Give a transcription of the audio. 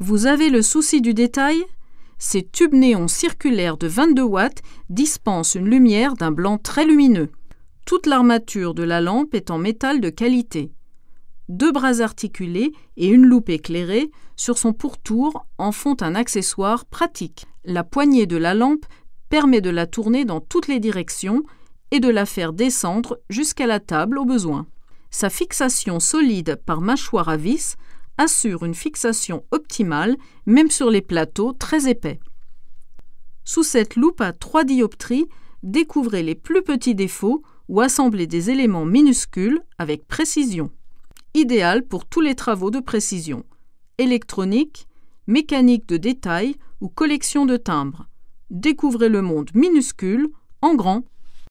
Vous avez le souci du détail Ces tubes néons circulaires de 22 watts dispensent une lumière d'un blanc très lumineux. Toute l'armature de la lampe est en métal de qualité. Deux bras articulés et une loupe éclairée sur son pourtour en font un accessoire pratique. La poignée de la lampe permet de la tourner dans toutes les directions et de la faire descendre jusqu'à la table au besoin. Sa fixation solide par mâchoire à vis assure une fixation optimale même sur les plateaux très épais. Sous cette loupe à 3 dioptries, découvrez les plus petits défauts ou assemblez des éléments minuscules avec précision. Idéal pour tous les travaux de précision électronique, mécanique de détail ou collection de timbres. Découvrez le monde minuscule en grand.